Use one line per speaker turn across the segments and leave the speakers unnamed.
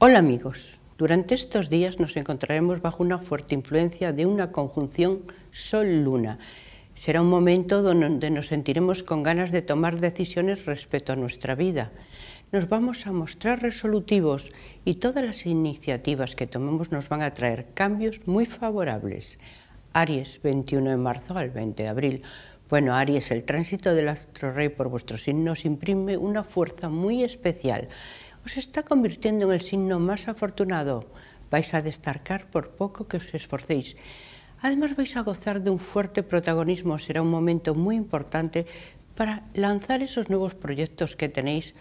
Hola amigos, durante estos días nos encontraremos bajo una fuerte influencia de una conjunción Sol-Luna. Será un momento donde nos sentiremos con ganas de tomar decisiones respecto a nuestra vida. Nos vamos a mostrar resolutivos y todas las iniciativas que tomemos nos van a traer cambios muy favorables. Aries, 21 de marzo al 20 de abril. Bueno, Aries, el tránsito del astro rey por vuestro signo nos imprime una fuerza muy especial os está convirtiendo en el signo más afortunado. Vais a destacar por poco que os esforcéis. Además vais a gozar de un fuerte protagonismo. Será un momento muy importante para lanzar esos nuevos proyectos que tenéis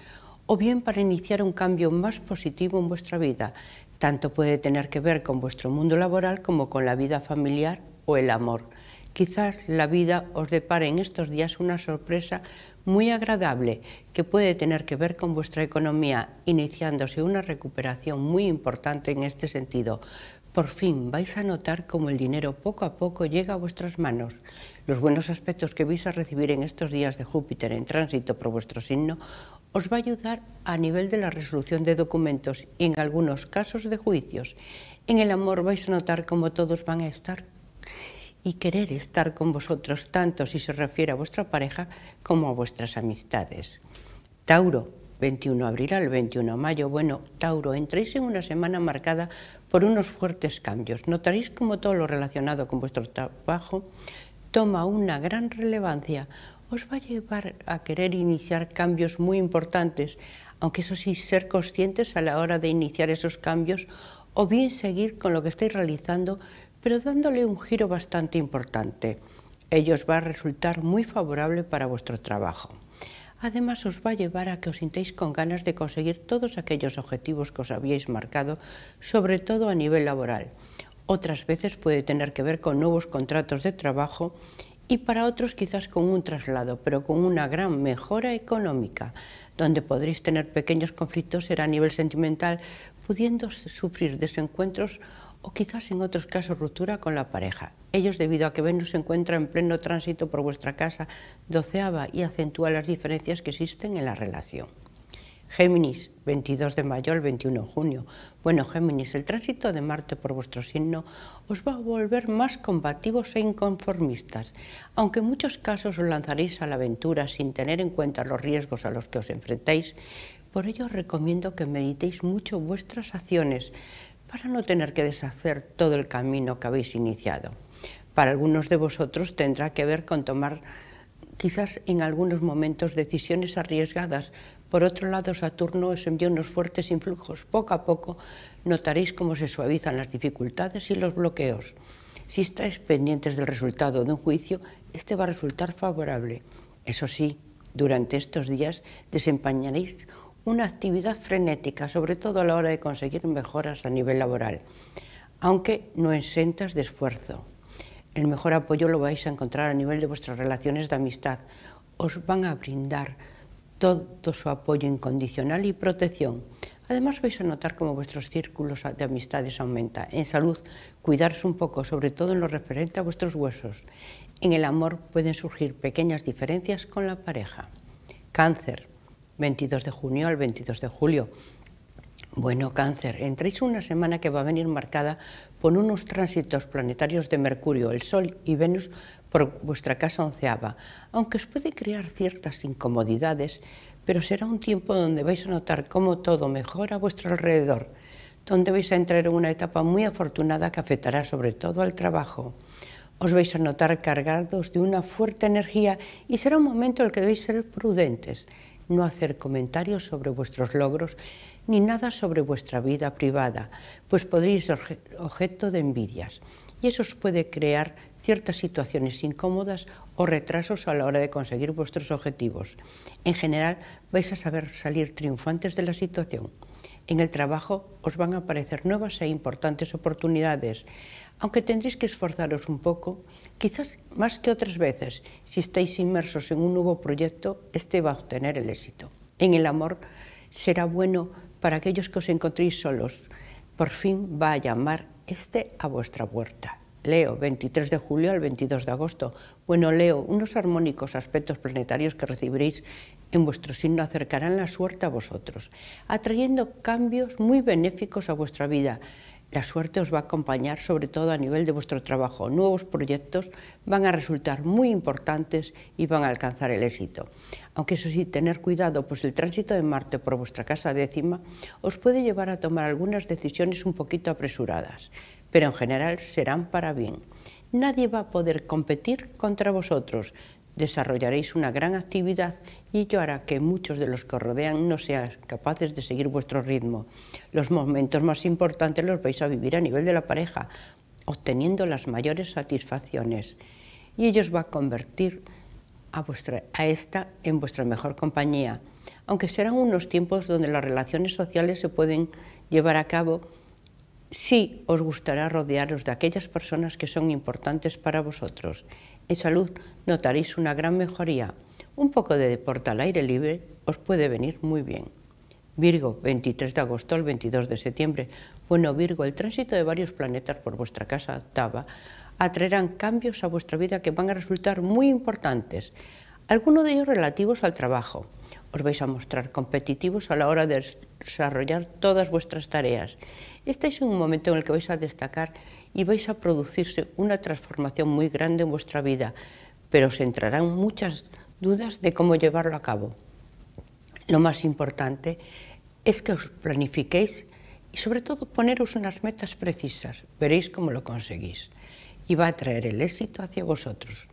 o bien para iniciar un cambio más positivo en vuestra vida. Tanto puede tener que ver con vuestro mundo laboral como con la vida familiar o el amor. Quizás la vida os depare en estos días una sorpresa muy agradable que puede tener que ver con vuestra economía, iniciándose una recuperación muy importante en este sentido. Por fin vais a notar cómo el dinero poco a poco llega a vuestras manos. Los buenos aspectos que vais a recibir en estos días de Júpiter en tránsito por vuestro signo os va a ayudar a nivel de la resolución de documentos y en algunos casos de juicios. En el amor vais a notar cómo todos van a estar y querer estar con vosotros tanto si se refiere a vuestra pareja como a vuestras amistades. Tauro, 21 de abril al 21 de mayo. Bueno, Tauro, entréis en una semana marcada por unos fuertes cambios. Notaréis como todo lo relacionado con vuestro trabajo toma una gran relevancia. Os va a llevar a querer iniciar cambios muy importantes, aunque eso sí, ser conscientes a la hora de iniciar esos cambios o bien seguir con lo que estáis realizando pero dándole un giro bastante importante. Ello os va a resultar muy favorable para vuestro trabajo. Además, os va a llevar a que os sintáis con ganas de conseguir todos aquellos objetivos que os habíais marcado, sobre todo a nivel laboral. Otras veces puede tener que ver con nuevos contratos de trabajo y para otros quizás con un traslado, pero con una gran mejora económica, donde podréis tener pequeños conflictos será a nivel sentimental, pudiendo sufrir desencuentros o quizás en otros casos ruptura con la pareja. Ellos, debido a que Venus se encuentra en pleno tránsito por vuestra casa, ...doceaba y acentúa las diferencias que existen en la relación. Géminis, 22 de mayo al 21 de junio. Bueno, Géminis, el tránsito de Marte por vuestro signo os va a volver más combativos e inconformistas, aunque en muchos casos os lanzaréis a la aventura sin tener en cuenta los riesgos a los que os enfrentáis. Por ello os recomiendo que meditéis mucho vuestras acciones, para no tener que deshacer todo el camino que habéis iniciado. Para algunos de vosotros tendrá que ver con tomar quizás en algunos momentos decisiones arriesgadas. Por otro lado, Saturno os envió unos fuertes influjos. Poco a poco notaréis cómo se suavizan las dificultades y los bloqueos. Si estáis pendientes del resultado de un juicio, este va a resultar favorable. Eso sí, durante estos días desempeñaréis una actividad frenética, sobre todo a la hora de conseguir mejoras a nivel laboral, aunque no exentas de esfuerzo. El mejor apoyo lo vais a encontrar a nivel de vuestras relaciones de amistad. Os van a brindar todo su apoyo incondicional y protección. Además vais a notar cómo vuestros círculos de amistades aumenta. En salud, cuidarse un poco, sobre todo en lo referente a vuestros huesos. En el amor pueden surgir pequeñas diferencias con la pareja. Cáncer. 22 de junio al 22 de julio. Bueno, cáncer, entréis una semana que va a venir marcada por unos tránsitos planetarios de Mercurio, el Sol y Venus por vuestra casa onceava, aunque os puede crear ciertas incomodidades, pero será un tiempo donde vais a notar cómo todo mejora a vuestro alrededor, donde vais a entrar en una etapa muy afortunada que afectará sobre todo al trabajo. Os vais a notar cargados de una fuerte energía y será un momento en el que debéis ser prudentes no hacer comentarios sobre vuestros logros ni nada sobre vuestra vida privada, pues podréis ser objeto de envidias y eso os puede crear ciertas situaciones incómodas o retrasos a la hora de conseguir vuestros objetivos. En general, vais a saber salir triunfantes de la situación. En el trabajo os van a aparecer nuevas e importantes oportunidades aunque tendréis que esforzaros un poco, quizás más que otras veces, si estáis inmersos en un nuevo proyecto, este va a obtener el éxito. En el amor será bueno para aquellos que os encontréis solos. Por fin va a llamar este a vuestra puerta. Leo, 23 de julio al 22 de agosto. Bueno, Leo, unos armónicos aspectos planetarios que recibiréis en vuestro signo acercarán la suerte a vosotros, atrayendo cambios muy benéficos a vuestra vida la suerte os va a acompañar sobre todo a nivel de vuestro trabajo. Nuevos proyectos van a resultar muy importantes y van a alcanzar el éxito. Aunque eso sí, tener cuidado, pues el tránsito de Marte por vuestra casa décima os puede llevar a tomar algunas decisiones un poquito apresuradas, pero en general serán para bien. Nadie va a poder competir contra vosotros. Desarrollaréis una gran actividad y ello hará que muchos de los que os rodean no sean capaces de seguir vuestro ritmo los momentos más importantes los vais a vivir a nivel de la pareja, obteniendo las mayores satisfacciones. Y ellos va a convertir a, a esta en vuestra mejor compañía, aunque serán unos tiempos donde las relaciones sociales se pueden llevar a cabo sí os gustará rodearos de aquellas personas que son importantes para vosotros. En salud notaréis una gran mejoría. Un poco de deporte al aire libre os puede venir muy bien. Virgo, 23 de agosto al 22 de septiembre. Bueno, Virgo, el tránsito de varios planetas por vuestra casa octava atraerán cambios a vuestra vida que van a resultar muy importantes, algunos de ellos relativos al trabajo. Os vais a mostrar competitivos a la hora de desarrollar todas vuestras tareas. Este es un momento en el que vais a destacar y vais a producirse una transformación muy grande en vuestra vida, pero os entrarán muchas dudas de cómo llevarlo a cabo. Lo más importante es que os planifiquéis y sobre todo poneros unas metas precisas. Veréis cómo lo conseguís. Y va a traer el éxito hacia vosotros.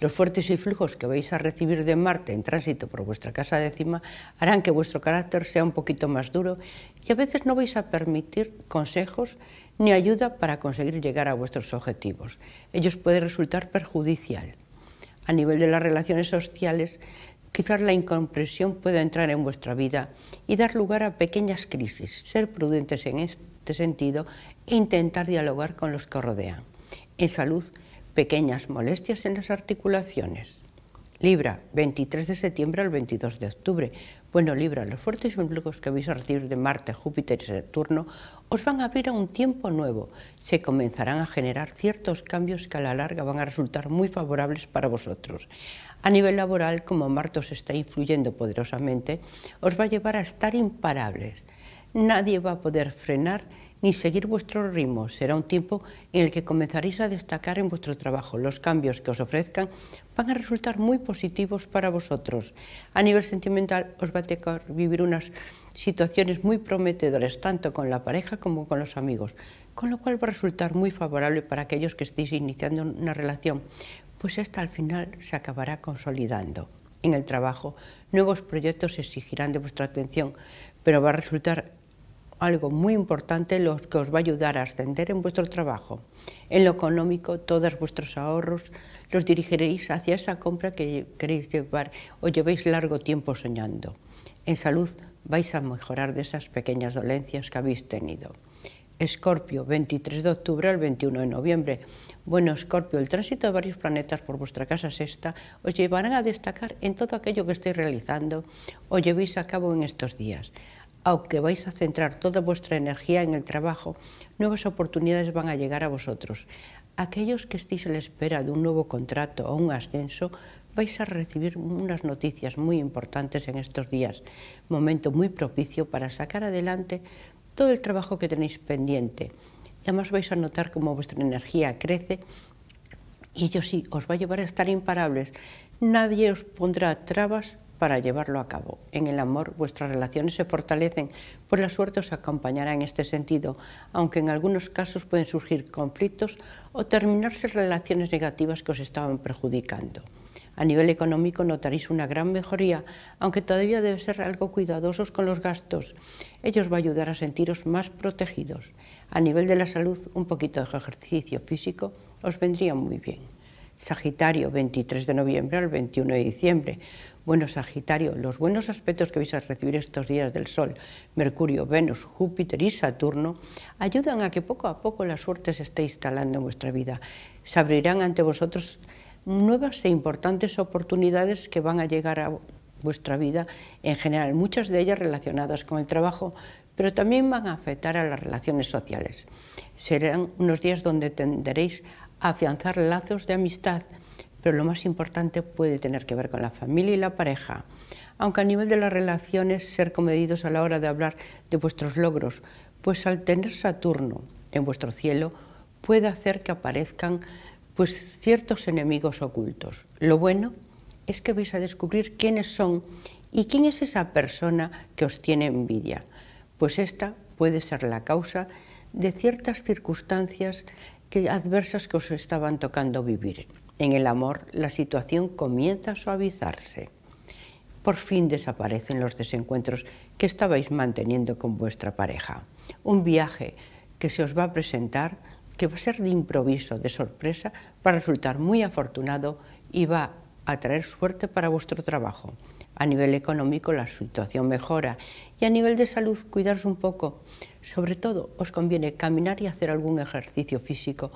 Los fuertes influjos que vais a recibir de Marte en tránsito por vuestra casa décima harán que vuestro carácter sea un poquito más duro y a veces no vais a permitir consejos ni ayuda para conseguir llegar a vuestros objetivos. Ellos pueden resultar perjudicial. A nivel de las relaciones sociales, Quizás la incompresión pueda entrar en vuestra vida y dar lugar a pequeñas crisis. Ser prudentes en este sentido e intentar dialogar con los que os rodean. En salud, pequeñas molestias en las articulaciones. Libra, 23 de septiembre al 22 de octubre. Bueno, Libra, los fuertes impulsos que vais a de Marte, Júpiter y Saturno os van a abrir a un tiempo nuevo. Se comenzarán a generar ciertos cambios que a la larga van a resultar muy favorables para vosotros. A nivel laboral, como Marte os está influyendo poderosamente, os va a llevar a estar imparables. Nadie va a poder frenar ni seguir vuestro ritmo. Será un tiempo en el que comenzaréis a destacar en vuestro trabajo. Los cambios que os ofrezcan van a resultar muy positivos para vosotros. A nivel sentimental os va a tocar vivir unas situaciones muy prometedoras, tanto con la pareja como con los amigos, con lo cual va a resultar muy favorable para aquellos que estéis iniciando una relación, pues hasta al final se acabará consolidando. En el trabajo, nuevos proyectos exigirán de vuestra atención, pero va a resultar algo muy importante lo que os va a ayudar a ascender en vuestro trabajo. En lo económico, todos vuestros ahorros los dirigiréis hacia esa compra que queréis llevar o llevéis largo tiempo soñando. En salud vais a mejorar de esas pequeñas dolencias que habéis tenido. Escorpio, 23 de octubre al 21 de noviembre. Bueno, Escorpio, el tránsito de varios planetas por vuestra casa sexta os llevarán a destacar en todo aquello que estoy realizando o llevéis a cabo en estos días aunque vais a centrar toda vuestra energía en el trabajo, nuevas oportunidades van a llegar a vosotros. Aquellos que estéis a la espera de un nuevo contrato o un ascenso, vais a recibir unas noticias muy importantes en estos días, momento muy propicio para sacar adelante todo el trabajo que tenéis pendiente. Además vais a notar cómo vuestra energía crece y ello sí, os va a llevar a estar imparables. Nadie os pondrá trabas para llevarlo a cabo. En el amor vuestras relaciones se fortalecen, pues la suerte os acompañará en este sentido, aunque en algunos casos pueden surgir conflictos o terminarse relaciones negativas que os estaban perjudicando. A nivel económico notaréis una gran mejoría, aunque todavía debe ser algo cuidadosos con los gastos. Ellos os va a ayudar a sentiros más protegidos. A nivel de la salud, un poquito de ejercicio físico os vendría muy bien. Sagitario, 23 de noviembre al 21 de diciembre. Bueno, Sagitario, los buenos aspectos que vais a recibir estos días del Sol, Mercurio, Venus, Júpiter y Saturno ayudan a que poco a poco la suerte se esté instalando en vuestra vida. Se abrirán ante vosotros nuevas e importantes oportunidades que van a llegar a vuestra vida en general, muchas de ellas relacionadas con el trabajo, pero también van a afectar a las relaciones sociales. Serán unos días donde tendréis a afianzar lazos de amistad, pero lo más importante puede tener que ver con la familia y la pareja. Aunque a nivel de las relaciones ser comedidos a la hora de hablar de vuestros logros, pues al tener Saturno en vuestro cielo puede hacer que aparezcan pues ciertos enemigos ocultos. Lo bueno es que vais a descubrir quiénes son y quién es esa persona que os tiene envidia. Pues esta puede ser la causa de ciertas circunstancias que, adversas que os estaban tocando vivir. En el amor la situación comienza a suavizarse. Por fin desaparecen los desencuentros que estabais manteniendo con vuestra pareja. Un viaje que se os va a presentar, que va a ser de improviso, de sorpresa, para resultar muy afortunado y va a traer suerte para vuestro trabajo. A nivel económico la situación mejora y a nivel de salud cuidarse un poco. Sobre todo os conviene caminar y hacer algún ejercicio físico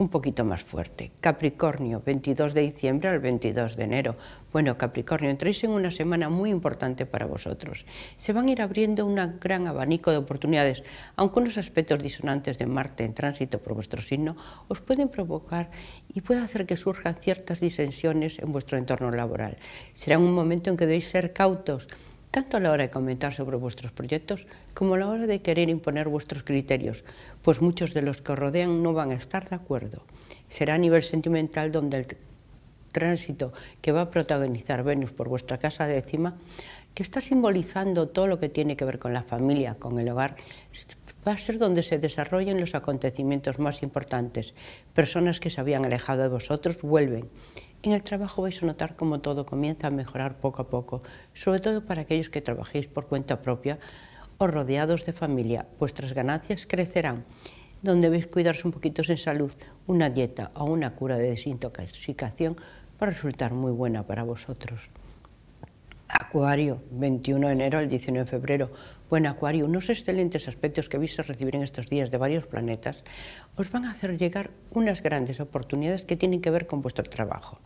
un poquito más fuerte. Capricornio, 22 de diciembre al 22 de enero. Bueno, Capricornio, entréis en una semana muy importante para vosotros. Se van a ir abriendo un gran abanico de oportunidades, aunque unos aspectos disonantes de Marte en tránsito por vuestro signo os pueden provocar y puede hacer que surjan ciertas disensiones en vuestro entorno laboral. Será un momento en que debéis ser cautos tanto a la hora de comentar sobre vuestros proyectos como a la hora de querer imponer vuestros criterios, pues muchos de los que os rodean no van a estar de acuerdo. Será a nivel sentimental donde el tránsito que va a protagonizar Venus por vuestra casa décima, que está simbolizando todo lo que tiene que ver con la familia, con el hogar, va a ser donde se desarrollen los acontecimientos más importantes. Personas que se habían alejado de vosotros vuelven. En el trabajo vais a notar cómo todo comienza a mejorar poco a poco, sobre todo para aquellos que trabajéis por cuenta propia o rodeados de familia. Vuestras ganancias crecerán. Donde debéis cuidarse un poquito en salud, una dieta o una cura de desintoxicación va a resultar muy buena para vosotros. Acuario, 21 de enero al 19 de febrero. Buen Acuario, unos excelentes aspectos que habéis recibir en estos días de varios planetas os van a hacer llegar unas grandes oportunidades que tienen que ver con vuestro trabajo.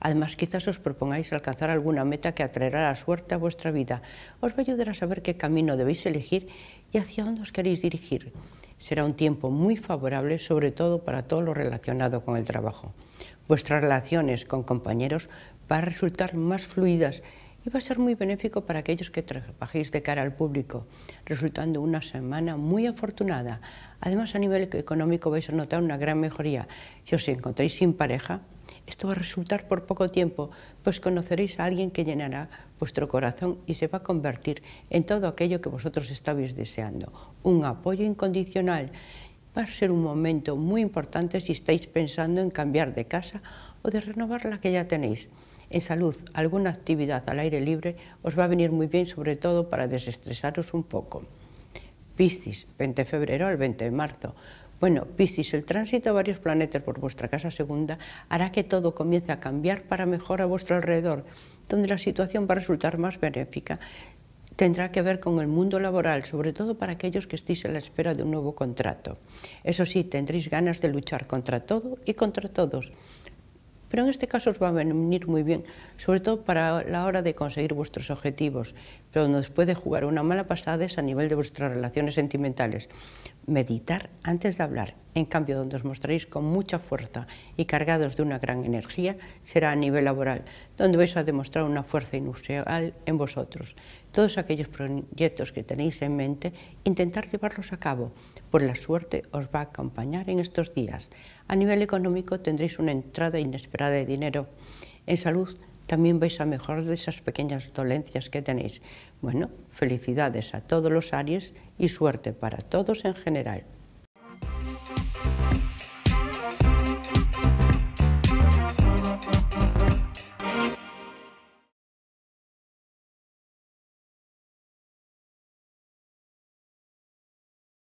Además, quizás os propongáis alcanzar alguna meta que atraerá la suerte a vuestra vida. Os va a ayudar a saber qué camino debéis elegir y hacia dónde os queréis dirigir. Será un tiempo muy favorable, sobre todo para todo lo relacionado con el trabajo. Vuestras relaciones con compañeros van a resultar más fluidas y va a ser muy benéfico para aquellos que trabajéis de cara al público, resultando una semana muy afortunada. Además, a nivel económico vais a notar una gran mejoría. Si os encontráis sin pareja, esto va a resultar por poco tiempo, pues conoceréis a alguien que llenará vuestro corazón y se va a convertir en todo aquello que vosotros estabais deseando. Un apoyo incondicional. Va a ser un momento muy importante si estáis pensando en cambiar de casa o de renovar la que ya tenéis en salud, alguna actividad al aire libre os va a venir muy bien, sobre todo para desestresaros un poco. Piscis, 20 de febrero al 20 de marzo. Bueno, Piscis, el tránsito a varios planetas por vuestra casa segunda hará que todo comience a cambiar para mejor a vuestro alrededor, donde la situación va a resultar más benéfica. Tendrá que ver con el mundo laboral, sobre todo para aquellos que estéis a la espera de un nuevo contrato. Eso sí, tendréis ganas de luchar contra todo y contra todos pero en este caso os va a venir muy bien, sobre todo para la hora de conseguir vuestros objetivos, pero después puede jugar una mala pasada es a nivel de vuestras relaciones sentimentales, meditar antes de hablar. En cambio, donde os mostraréis con mucha fuerza y cargados de una gran energía será a nivel laboral, donde vais a demostrar una fuerza inusual en vosotros. Todos aquellos proyectos que tenéis en mente, intentar llevarlos a cabo, Por la suerte os va a acompañar en estos días. A nivel económico tendréis una entrada inesperada de dinero. En salud también vais a mejorar de esas pequeñas dolencias que tenéis. Bueno, felicidades a todos los Aries y suerte para todos en general.